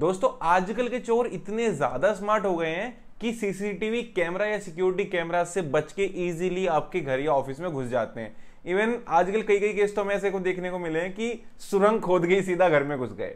दोस्तों आजकल के चोर इतने ज्यादा स्मार्ट हो गए हैं कि सीसीटीवी कैमरा या सिक्योरिटी कैमरा से बच के ईजिली आपके घर या ऑफिस में घुस जाते हैं इवन आजकल कई कई केस तो हमें ऐसे को देखने को मिले हैं कि सुरंग खोद गई सीधा घर में घुस गए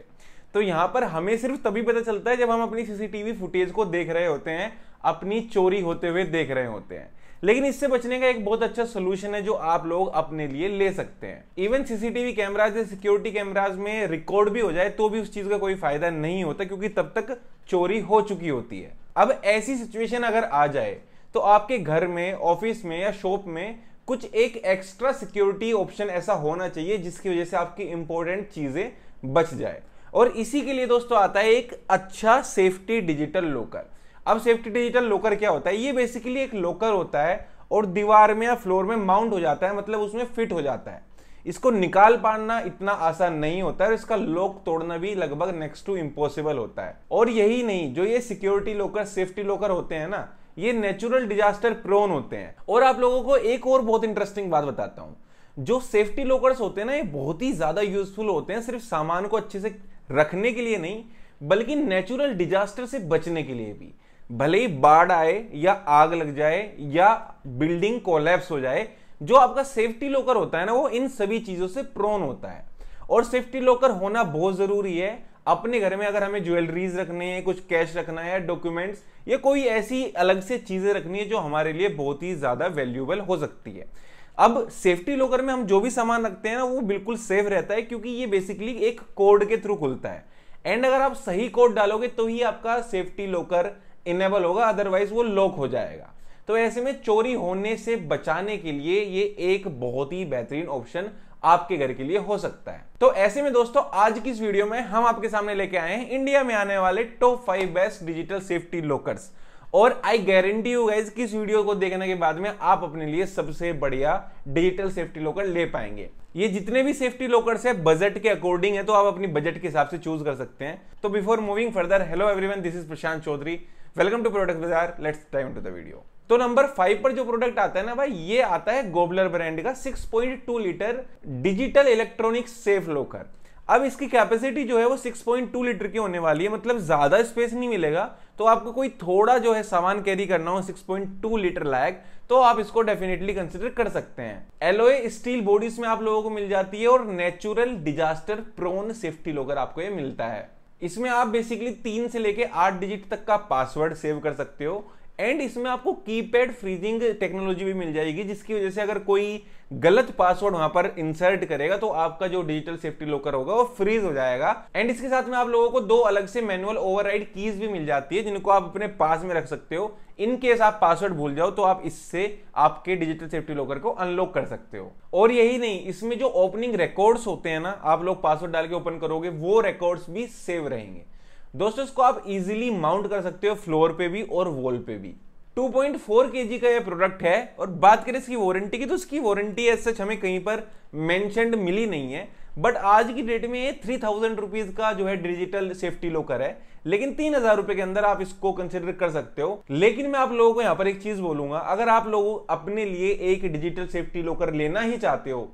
तो यहां पर हमें सिर्फ तभी पता चलता है जब हम अपनी सीसीटीवी फुटेज को देख रहे होते हैं अपनी चोरी होते हुए देख रहे होते हैं लेकिन इससे बचने का एक बहुत अच्छा सोल्यूशन है जो आप लोग अपने लिए ले सकते हैं इवन सीसीटीवी कैमराज या सिक्योरिटी कैमराज में रिकॉर्ड भी हो जाए तो भी उस चीज का कोई फायदा नहीं होता क्योंकि तब तक चोरी हो चुकी होती है अब ऐसी सिचुएशन अगर आ जाए तो आपके घर में ऑफिस में या शॉप में कुछ एक एक्स्ट्रा सिक्योरिटी ऑप्शन ऐसा होना चाहिए जिसकी वजह से आपकी इंपॉर्टेंट चीजें बच जाए और इसी के लिए दोस्तों आता है एक अच्छा सेफ्टी डिजिटल लॉकर अब सेफ्टी डिजिटल लॉकर क्या होता है ये बेसिकली एक लॉकर होता है और दीवार में या फ्लोर में माउंट हो जाता है मतलब उसमें फिट हो जाता है इसको निकाल पाना इतना आसान नहीं होता है और इसका लॉक तोड़ना भी लगभग नेक्स्ट टू इम्पॉसिबल होता है और यही नहीं जो ये सिक्योरिटी लॉकर सेफ्टी लॉकर होते हैं ना ये नेचुरल डिजास्टर प्रोन होते हैं और आप लोगों को एक और बहुत इंटरेस्टिंग बात बताता हूँ जो सेफ्टी लॉकर्स होते हैं ना ये बहुत ही ज़्यादा यूजफुल होते हैं सिर्फ सामान को अच्छे से रखने के लिए नहीं बल्कि नेचुरल डिजास्टर से बचने के लिए भी भले ही बाढ़ आए या आग लग जाए या बिल्डिंग कोलैप्स हो जाए जो आपका सेफ्टी लॉकर होता है ना वो इन सभी चीजों से प्रोन होता है और सेफ्टी लॉकर होना बहुत जरूरी है अपने घर में अगर हमें ज्वेलरीज रखने हैं कुछ कैश रखना है डॉक्यूमेंट्स या कोई ऐसी अलग से चीजें रखनी है जो हमारे लिए बहुत ही ज्यादा वैल्यूबल हो सकती है अब सेफ्टी लॉकर में हम जो भी सामान रखते हैं ना वो बिल्कुल सेफ रहता है क्योंकि ये बेसिकली एक कोड के थ्रू खुलता है एंड अगर आप सही कोड डालोगे तो ही आपका सेफ्टी लॉकर इनेबल होगा अदरवाइज वो लॉक हो जाएगा तो ऐसे में चोरी होने से बचाने के लिए ये एक बहुत ही बेहतरीन ऑप्शन आपके घर के लिए हो सकता है तो ऐसे में दोस्तों आज की इस वीडियो में हम आपके सामने लेके आए हैं इंडिया में आने वाले top five best digital safety lockers और आई गारंटी यू गाइज किस वीडियो को देखने के बाद में आप अपने लिए सबसे बढ़िया डिजिटल सेफ्टी लॉकर ले पाएंगे ये जितने भी सेफ्टी लॉकर्स है बजट के अकॉर्डिंग है तो आप अपनी बजट के हिसाब से चूज कर सकते हैं तो before moving further hello everyone this is Prashant Chaudhary welcome to product Bazaar let's time to the video तो नंबर फाइव पर जो प्रोडक्ट आता है ना भाई ये आता है गोबलर ब्रांड का 6.2 litre digital electronic safe locker अब इसकी कैपेसिटी जो है वो 6.2 लीटर की होने वाली है मतलब ज़्यादा स्पेस नहीं मिलेगा तो आपको कोई थोड़ा जो है सामान कैरी करना हो 6.2 लीटर लायक तो आप इसको डेफिनेटली कंसिडर कर सकते हैं एलोए स्टील बॉडीज में आप लोगों को मिल जाती है और natural disaster prone safety locker आपको ये मिलता है इसमें आप बेसिकली तीन से लेके आठ डिजिट तक का पासवर्ड सेव कर सकते हो एंड इसमें आपको कीपैड फ्रीजिंग टेक्नोलॉजी भी मिल जाएगी जिसकी वजह से अगर कोई गलत पासवर्ड वहां पर इंसर्ट करेगा तो आपका जो डिजिटल सेफ्टी लॉकर होगा वो फ्रीज हो जाएगा एंड इसके साथ में आप लोगों को दो अलग से मैनुअल ओवरराइड कीज भी मिल जाती है जिनको आप अपने पास में रख सकते हो इन केस आप पासवर्ड भूल जाओ तो आप इससे आपके डिजिटल सेफ्टी लॉकर को अनलॉक कर सकते हो और यही नहीं इसमें जो ओपनिंग रिकॉर्ड्स होते हैं ना आप लोग पासवर्ड डाल के ओपन करोगे वो रिकॉर्ड्स भी सेव रहेंगे दोस्तों इसको आप इजीली माउंट कर सकते हो फ्लोर पे भी और वॉल पे भी 2.4 जी का ये प्रोडक्ट है और बात करें इसकी वारंटी की तो इसकी वारंटी एज सच हमें कहीं पर मैंशनड मिली नहीं है बट आज की डेट में ये थ्री थाउजेंड रुपीज का जो है डिजिटल सेफ्टी लॉकर है लेकिन तीन हजार रुपए के अंदर आप इसको कंसिडर कर सकते हो लेकिन मैं आप लोगों को यहाँ पर एक चीज बोलूंगा अगर आप लोग अपने लिए एक डिजिटल सेफ्टी लॉकर लेना ही चाहते हो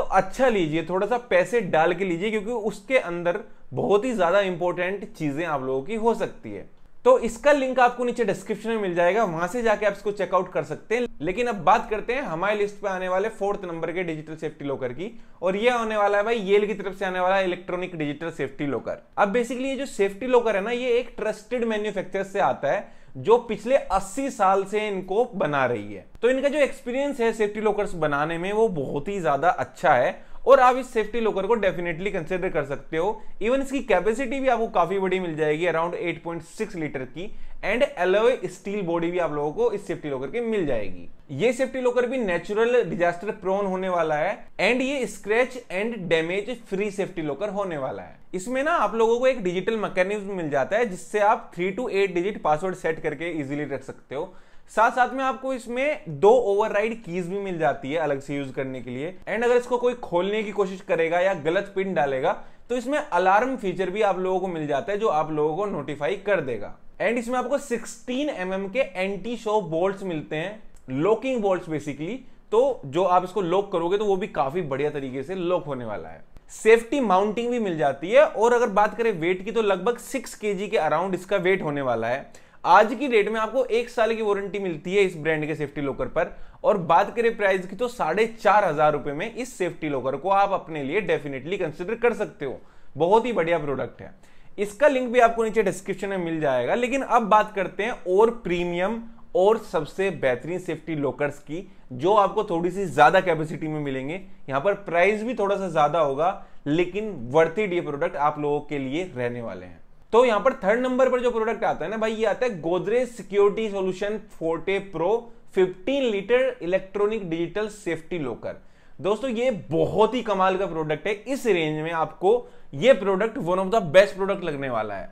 तो अच्छा लीजिए थोड़ा सा पैसे डाल के लीजिए क्योंकि उसके अंदर बहुत ही ज़्यादा इंपॉर्टेंट चीज़ें आप लोगों की हो सकती है तो इसका लिंक आपको नीचे डिस्क्रिप्शन में मिल जाएगा वहां से जाके आप इसको चेकआउट कर सकते हैं लेकिन अब बात करते हैं हमारे लिस्ट पे आने वाले फोर्थ नंबर के डिजिटल सेफ्टी लॉकर की और ये आने वाला है भाई येल की तरफ से आने वाला इलेक्ट्रॉनिक डिजिटल सेफ्टी लॉकर अब बेसिकली ये जो सेफ्टी लॉकर है ना ये एक ट्रस्टेड मैन्युफैक्चर से आता है जो पिछले 80 साल से इनको बना रही है तो इनका जो एक्सपीरियंस है सेफ्टी लॉकर्स बनाने में वो बहुत ही ज्यादा अच्छा है और आप इस सेफ्टी लॉकर को डेफिनेटली कंसिडर कर सकते हो इवन इसकी कैपेसिटी भी आपको काफी बड़ी मिल जाएगी अराउंड 8.6 लीटर की एंड एलोए स्टील बॉडी भी आप लोगों को इस सेफ्टी लॉकर की मिल जाएगी ये सेफ्टी लॉकर भी नेचुरल डिजास्टर प्रोन होने वाला है एंड ये scratch and damage free safety locker होने वाला है इसमें ना आप लोगों को एक डिजिटल मैकेनिज्म मिल जाता है जिससे आप three two eight digit password set करके इजिली रख सकते हो साथ साथ में आपको इसमें दो ओवरराइड कीज भी मिल जाती है अलग से यूज करने के लिए एंड अगर इसको कोई खोलने की कोशिश करेगा या गलत पिन डालेगा तो इसमें अलार्म फीचर भी आप लोगों को मिल जाता है जो आप लोगों को नोटिफाई कर देगा एंड इसमें आपको 16 एम mm के एंटी शो बोल्ट मिलते हैं लॉकिंग बोल्ट बेसिकली तो जो आप इसको लॉक करोगे तो वो भी काफी बढ़िया तरीके से लॉक होने वाला है सेफ्टी माउंटिंग भी मिल जाती है और अगर बात करें वेट की तो लगभग सिक्स के के अराउंड इसका वेट होने वाला है आज की डेट में आपको एक साल की वारंटी मिलती है इस ब्रांड के सेफ्टी लॉकर पर और बात करें प्राइस की तो साढ़े चार हजार रुपए में इस सेफ्टी लॉकर को आप अपने लिए डेफिनेटली कंसिडर कर सकते हो बहुत ही बढ़िया प्रोडक्ट है इसका लिंक भी आपको नीचे डिस्क्रिप्शन में मिल जाएगा लेकिन अब बात करते हैं और प्रीमियम और सबसे बेहतरीन सेफ्टी लॉकर्स की जो आपको थोड़ी सी ज्यादा कैपेसिटी में मिलेंगे यहां पर प्राइस भी थोड़ा सा ज्यादा होगा लेकिन वर्थिड ये प्रोडक्ट आप लोगों के लिए रहने वाले हैं तो यहां पर थर्ड नंबर पर जो प्रोडक्ट आता है ना भाई ये आता है Godrej security solution Forte pro 15 litre electronic digital safety locker दोस्तों ये बहुत ही कमाल का प्रोडक्ट है इस रेंज में आपको ये product one of the best product लगने वाला है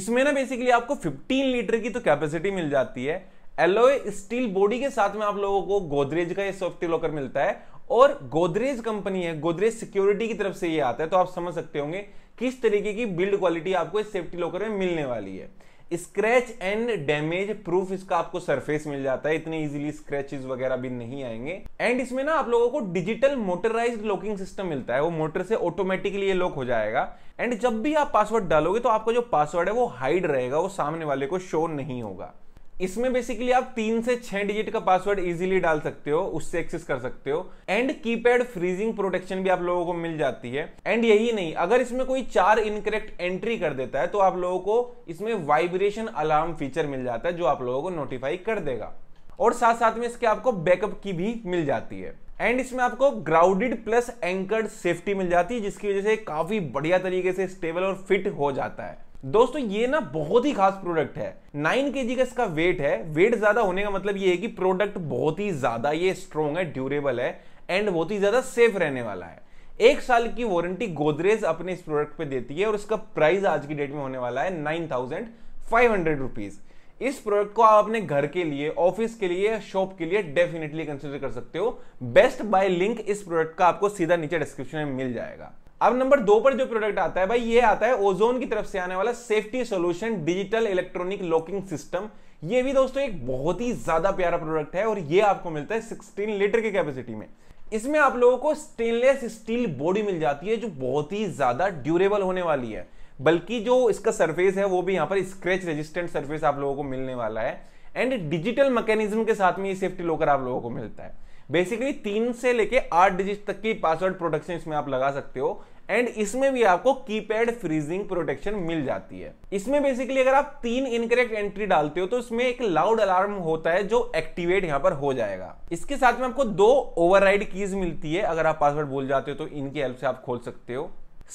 इसमें ना बेसिकली आपको 15 लीटर की तो कैपेसिटी मिल जाती है एलोए स्टील बॉडी के साथ में आप लोगों को गोदरेज का ये सेफ्टी लॉकर मिलता है और गोदरेज कंपनी है गोदरेज सिक्योरिटी की तरफ से ये आता है तो आप समझ सकते होंगे किस तरीके की बिल्ड क्वालिटी आपको इस सेफ्टी लॉकर में मिलने वाली है स्क्रैच एंड डैमेज प्रूफ इसका आपको सरफेस मिल जाता है इतने इजीली स्क्रैचेस वगैरह भी नहीं आएंगे एंड इसमें ना आप लोगों को डिजिटल मोटराइज्ड लॉकिंग सिस्टम मिलता है वो मोटर से ऑटोमेटिकली ये लॉक हो जाएगा एंड जब भी आप पासवर्ड डालोगे तो आपका जो पासवर्ड है वो हाइड रहेगा वो सामने वाले को शो नहीं होगा इसमें बेसिकली आप तीन से छह डिजिट का पासवर्ड इजीली डाल सकते हो उससे एक्सेस कर सकते हो एंड कीपैड फ्रीजिंग प्रोटेक्शन भी आप लोगों को मिल जाती है एंड यही नहीं अगर इसमें कोई चार इनकरेक्ट एंट्री कर देता है तो आप लोगों को इसमें वाइब्रेशन अलार्म फीचर मिल जाता है जो आप लोगों को नोटिफाई कर देगा और साथ साथ में इसके आपको बैकअप की भी मिल जाती है एंड इसमें आपको ग्राउंडेड प्लस एंकर्ड सेफ्टी मिल जाती है जिसकी वजह से काफी बढ़िया तरीके से स्टेबल और फिट हो जाता है दोस्तों ये ना बहुत ही खास प्रोडक्ट है नाइन के जी का इसका वेट है वेट ज्यादा होने का मतलब ये है कि प्रोडक्ट बहुत ही ज्यादा ये स्ट्रॉन्ग है ड्यूरेबल है एंड बहुत ही ज्यादा सेफ रहने वाला है एक साल की वारंटी गोदरेज अपने इस प्रोडक्ट पे देती है और इसका प्राइस आज की डेट में होने वाला है nine thousand five hundred rupees इस प्रोडक्ट को आप अपने घर के लिए ऑफिस के लिए शॉप के लिए डेफिनेटली कंसिडर कर सकते हो बेस्ट बाय लिंक इस प्रोडक्ट का आपको सीधा नीचे डिस्क्रिप्शन में मिल जाएगा अब नंबर दो पर जो प्रोडक्ट आता है भाई ये आता है ओजोन की तरफ से आने वाला safety solution digital electronic locking system ये भी दोस्तों एक बहुत ही ज्यादा प्यारा प्रोडक्ट है और ये आपको मिलता है 16 लीटर के कैपेसिटी में इसमें आप लोगों को स्टेनलेस स्टील बॉडी मिल जाती है जो बहुत ही ज्यादा ड्यूरेबल होने वाली है बल्कि जो इसका सरफेस है वो भी यहां पर स्क्रेच रेजिस्टेंट सरफेस आप लोगों को मिलने वाला है एंड डिजिटल मैकेनिज्म के साथ में ये सेफ्टी लॉकर आप लोगों को मिलता है बेसिकली तीन से लेके आठ डिजिट तक की पासवर्ड प्रोटेक्शन इसमें आप लगा सकते हो एंड इसमें भी आपको कीपैड फ्रीजिंग प्रोटेक्शन मिल जाती है इसमें बेसिकली अगर आप तीन इनकरेक्ट एंट्री डालते हो तो इसमें एक लाउड अलार्म होता है जो एक्टिवेट यहाँ पर हो जाएगा इसके साथ में आपको दो ओवरराइड कीज मिलती है अगर आप पासवर्ड भूल जाते हो तो इनकी हेल्प से आप खोल सकते हो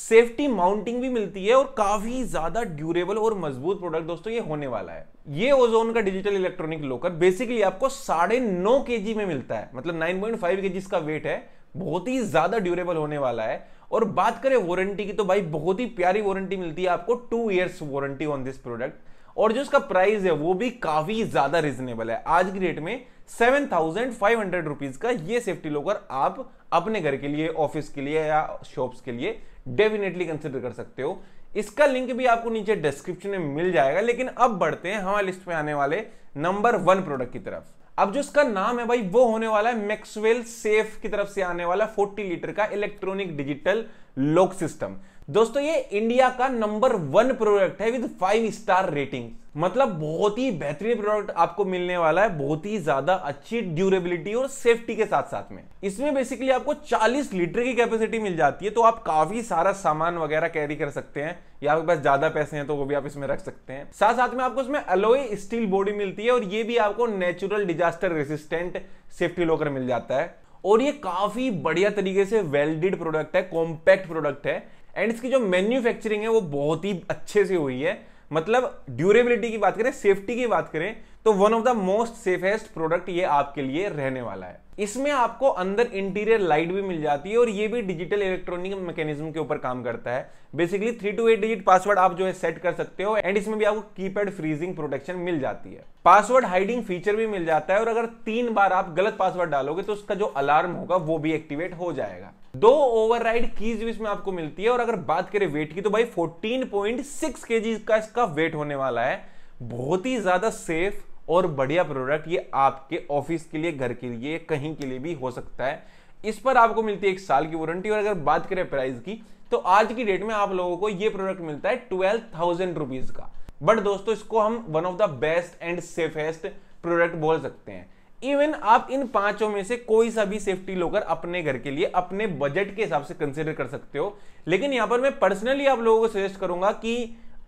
सेफ्टी माउंटिंग भी मिलती है और काफी ज्यादा ड्यूरेबल और मजबूत प्रोडक्ट दोस्तों ये होने वाला है ये ओजोन का डिजिटल इलेक्ट्रॉनिक लोकर बेसिकली आपको साढ़े नौ के में मिलता है मतलब 9.5 पॉइंट फाइव का वेट है बहुत ही ज्यादा ड्यूरेबल होने वाला है और बात करें वारंटी की तो भाई बहुत ही प्यारी वारंटी मिलती है आपको two years warranty on this product और जो इसका प्राइस है वो भी काफी ज्यादा रीजनेबल है आज की रेट में seven thousand five hundred rupees का ये सेफ्टी लोकर आप अपने घर के लिए ऑफिस के लिए या शॉप्स के लिए डेफिनेटली कंसिडर कर सकते हो इसका लिंक भी आपको नीचे डिस्क्रिप्शन में मिल जाएगा लेकिन अब बढ़ते हैं हमारे लिस्ट में आने वाले नंबर वन प्रोडक्ट की तरफ अब जो इसका नाम है भाई वो होने वाला है मैक्सवेल सेफ की तरफ से आने वाला 40 लीटर का इलेक्ट्रॉनिक डिजिटल लॉक सिस्टम दोस्तों ये इंडिया का नंबर वन प्रोडक्ट है विद फाइव स्टार रेटिंग मतलब बहुत ही बेहतरीन प्रोडक्ट आपको मिलने वाला है बहुत ही ज्यादा अच्छी ड्यूरेबिलिटी और सेफ्टी के साथ साथ में इसमें बेसिकली आपको 40 लीटर की कैपेसिटी मिल जाती है तो आप काफी सारा सामान वगैरह कैरी कर सकते हैं या आपके पास ज्यादा पैसे हैं तो वो भी आप इसमें रख सकते हैं साथ साथ में आपको इसमें अलोई स्टील बॉडी मिलती है और ये भी आपको natural disaster resistant safety locker मिल जाता है और ये काफी बढ़िया तरीके से वेल्डेड प्रोडक्ट है कॉम्पैक्ट प्रोडक्ट है एंड इसकी जो मैन्युफैक्चरिंग है वो बहुत ही अच्छे से हुई है मतलब ड्यूरेबिलिटी की बात करें सेफ्टी की बात करें तो one of the most safest product ये आपके लिए रहने वाला है इसमें आपको अंदर इंटीरियर लाइट भी मिल जाती है और ये भी डिजिटल इलेक्ट्रॉनिक मैकेनिज्म के ऊपर काम करता है basically three two eight digit password आप जो है सेट कर सकते हो एंड इसमें भी आपको कीपैड फ्रीजिंग प्रोटेक्शन मिल जाती है पासवर्ड हाइडिंग फीचर भी मिल जाता है और अगर तीन बार आप गलत पासवर्ड डालोगे तो उसका जो अलार्म होगा वो भी एक्टिवेट हो जाएगा दो ओवरराइड कीज भी इसमें आपको मिलती है और अगर बात करें वेट की तो भाई 14.6 केजी का इसका वेट होने वाला है बहुत ही ज्यादा सेफ और बढ़िया प्रोडक्ट ये आपके ऑफिस के लिए घर के लिए कहीं के लिए भी हो सकता है इस पर आपको मिलती है एक साल की वारंटी और अगर बात करें प्राइस की तो आज की डेट में आप लोगों को ये प्रोडक्ट मिलता है ट्वेल्व थाउजेंड रुपीज का बट दोस्तों इसको हम one of the best and safest product बोल सकते हैं इवन आप इन पांचों में से कोई सा भी सेफ्टी लोकर अपने घर के लिए अपने बजट के हिसाब से कंसिडर कर सकते हो लेकिन यहां पर मैं पर्सनली आप लोगों को सजेस्ट करूंगा कि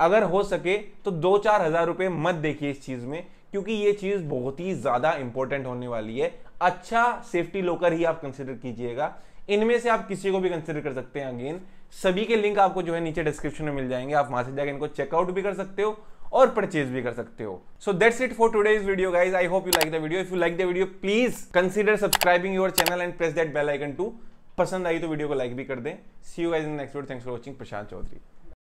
अगर हो सके तो दो चार हजार रुपए मत देखिए इस चीज में क्योंकि ये चीज़ बहुत ही ज़्यादा इंपॉर्टेंट होने वाली है अच्छा सेफ्टी लॉकर ही आप कंसिडर कीजिएगा इनमें से आप किसी को भी कंसिडर कर सकते हैं अगेन सभी के लिंक आपको जो है नीचे डिस्क्रिप्शन में मिल जाएंगे आप वहां से जाकर इनको चेकआउट भी कर सकते हो और परचेज भी कर सकते हो so that's it for today's video guys I hope you like the video if you like the video please consider subscribing your channel and press that bell icon to पसंद आई तो वीडियो को like भी कर दें see you guys in next video thanks for watching Prashant Chaudhary